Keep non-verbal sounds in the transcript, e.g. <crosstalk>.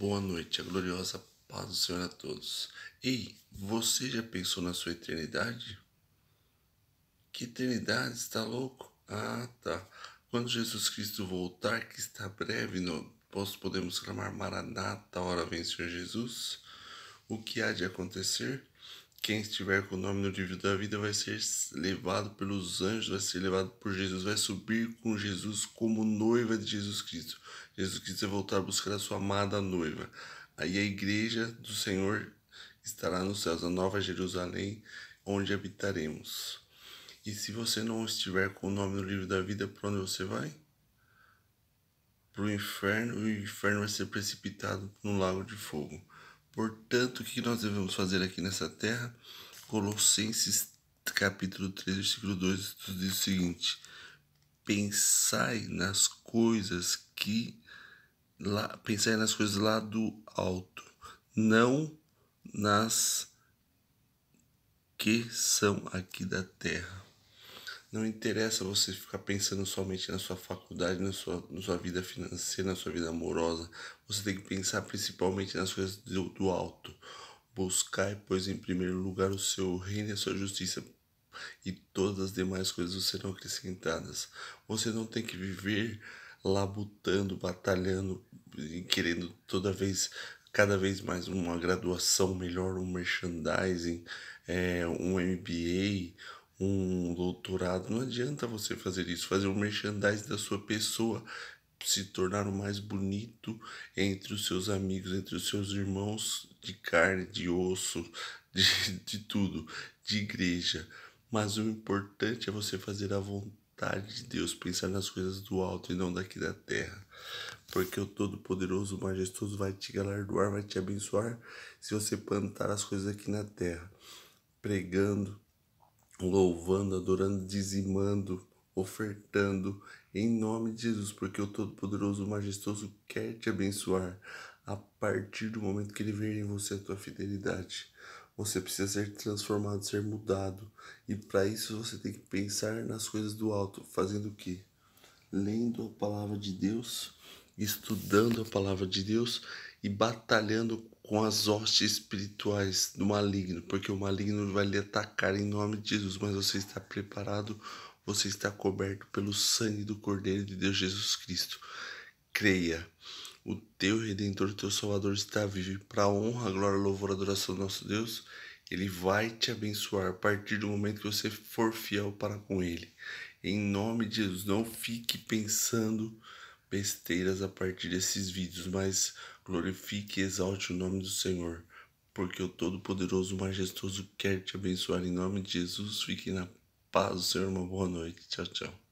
Boa noite, a gloriosa paz do Senhor a todos. Ei, você já pensou na sua eternidade? Que eternidade? Está louco? Ah, tá. Quando Jesus Cristo voltar, que está breve, nós podemos clamar Maranata, hora vem Senhor Jesus. O que há de acontecer? quem estiver com o nome no livro da vida vai ser levado pelos anjos, vai ser levado por Jesus, vai subir com Jesus como noiva de Jesus Cristo. Jesus Cristo vai voltar a buscar a sua amada noiva. Aí a igreja do Senhor estará nos céus, a nova Jerusalém, onde habitaremos. E se você não estiver com o nome no livro da vida, para onde você vai? Para o inferno, e o inferno vai ser precipitado no lago de fogo. Portanto, o que nós devemos fazer aqui nessa terra? Colossenses capítulo 3, versículo 2 diz o seguinte: Pensai nas coisas que lá, pensai nas coisas lá do alto, não nas que são aqui da terra. Não interessa você ficar pensando somente na sua faculdade, na sua, na sua vida financeira, na sua vida amorosa. Você tem que pensar principalmente nas coisas do, do alto. Buscar, pois, em primeiro lugar o seu reino e a sua justiça, e todas as demais coisas serão acrescentadas. Você não tem que viver labutando, batalhando, querendo toda vez, cada vez mais uma graduação melhor, um merchandising, é, um MBA um doutorado. Não adianta você fazer isso, fazer um merchandising da sua pessoa, se tornar o mais bonito entre os seus amigos, entre os seus irmãos de carne, de osso, <laughs> de, de tudo, de igreja. Mas o importante é você fazer a vontade de Deus, pensar nas coisas do alto e não daqui da terra. Porque o Todo-Poderoso, Majestoso vai te galardoar, vai te abençoar se você plantar as coisas aqui na terra, pregando, louvando, adorando, dizimando, ofertando em nome de Jesus, porque o Todo-Poderoso, Majestoso quer te abençoar a partir do momento que ele ver em você a tua fidelidade. Você precisa ser transformado, ser mudado. E para isso você tem que pensar nas coisas do alto, fazendo o quê? Lendo a palavra de Deus, estudando a palavra de Deus e batalhando com as hostes espirituais do maligno, porque o maligno vai lhe atacar em nome de Jesus, mas você está preparado, você está coberto pelo sangue do Cordeiro de Deus Jesus Cristo. Creia. O teu redentor, o teu salvador está vivo para a honra, glória, louvor, adoração do nosso Deus. Ele vai te abençoar a partir do momento que você for fiel para com Ele. Em nome de Jesus, não fique pensando besteiras a partir desses vídeos, mas glorifique e exalte o nome do Senhor, porque o Todo-Poderoso Majestoso quer te abençoar em nome de Jesus. Fique na paz do Senhor, uma boa noite. Tchau, tchau.